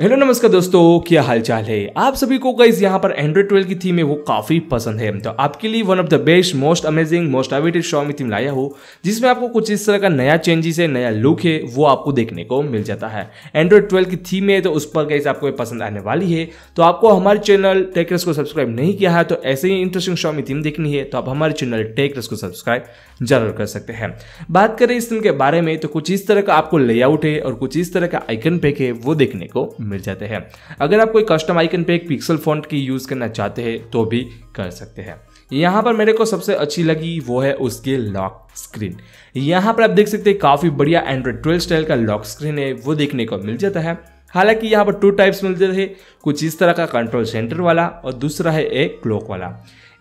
hello नमस्कार दोस्तों क्या हालचाल है आप सभी को गाइज यहाँ पर एंड्रॉइड ट्वेल्व की थीम है वो काफी पसंद है तो आपके लिए one of the best most amazing most awaited में थीम लाया हो जिसमें आपको कुछ इस तरह का नया चेंजेस है नया लुक है वो आपको देखने को मिल जाता है एंड्रॉइड ट्वेल्व की थीम है तो उस पर गाइज आपको पसंद आने वाली है तो आपको हमारे चैनल टेकरस को सब्सक्राइब नहीं किया है तो ऐसे ही इंटरेस्टिंग में थीम देखनी है तो आप हमारे चैनल टेकरस को सब्सक्राइब जरूर कर सकते हैं बात करें इस थीम के बारे में तो कुछ इस तरह का आपको लेआउट है और कुछ इस तरह का आइकन पैक है वो देखने को मिल जाते हैं अगर आप कोई कस्टम आइकन पे एक पिक्सल फोन की यूज़ करना चाहते हैं तो भी कर सकते हैं यहाँ पर मेरे को सबसे अच्छी लगी वो है उसके लॉक स्क्रीन यहाँ पर आप देख सकते हैं काफ़ी बढ़िया एंड्रॉयड ट्वेल्व स्टाइल का लॉक स्क्रीन है वो देखने को मिल जाता है हालांकि यहाँ पर टू टाइप्स मिलते थे कुछ इस तरह का कंट्रोल सेंटर वाला और दूसरा है एक क्लॉक वाला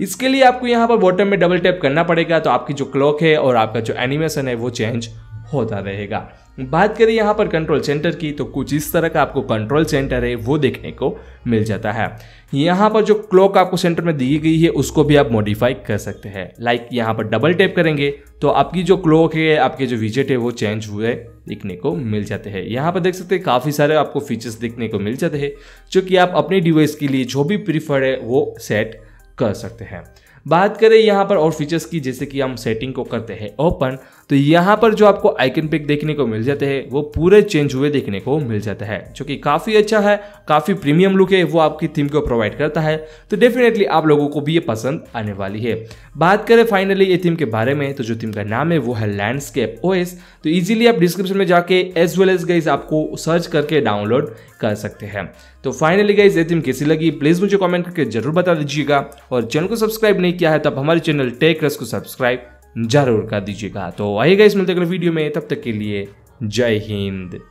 इसके लिए आपको यहाँ पर बॉटम में डबल टैप करना पड़ेगा तो आपकी जो क्लॉक है और आपका जो एनिमेशन है वो चेंज होता रहेगा बात करें यहाँ पर कंट्रोल सेंटर की तो कुछ इस तरह का आपको कंट्रोल सेंटर है वो देखने को मिल जाता है यहाँ पर जो क्लॉक आपको सेंटर में दी गई है उसको भी आप मॉडिफाई कर सकते हैं लाइक यहाँ पर डबल टैप करेंगे तो आपकी जो क्लॉक है आपके जो विजेट है वो चेंज हुए देखने को मिल जाते हैं यहाँ पर देख सकते हैं काफ़ी सारे आपको फीचर्स देखने को मिल जाते हैं जो कि आप अपने डिवाइस के लिए जो भी प्रीफर्ड है वो सेट कर सकते हैं बात करें यहाँ पर और फीचर्स की जैसे कि हम सेटिंग को करते हैं ओपन तो यहाँ पर जो आपको आइकन पिक देखने को मिल जाते हैं वो पूरे चेंज हुए देखने को मिल जाता है जो कि काफ़ी अच्छा है काफ़ी प्रीमियम लुक है वो आपकी थीम को प्रोवाइड करता है तो डेफिनेटली आप लोगों को भी ये पसंद आने वाली है बात करें फाइनली ये थीम के बारे में तो जो थीम का नाम है वो है लैंडस्केप ओएस तो इजीली आप डिस्क्रिप्शन में जाके एज वेल एज गाइज आपको सर्च करके डाउनलोड कर सकते हैं तो फाइनली गाइज ये थीम कैसी लगी प्लीज़ मुझे कॉमेंट करके जरूर बता दीजिएगा और चैनल को सब्सक्राइब नहीं किया है तब तो हमारे चैनल टेक रस को सब्सक्राइब जरूर कर दीजिएगा तो आइएगा इस मिलते अगले वीडियो में तब तक के लिए जय हिंद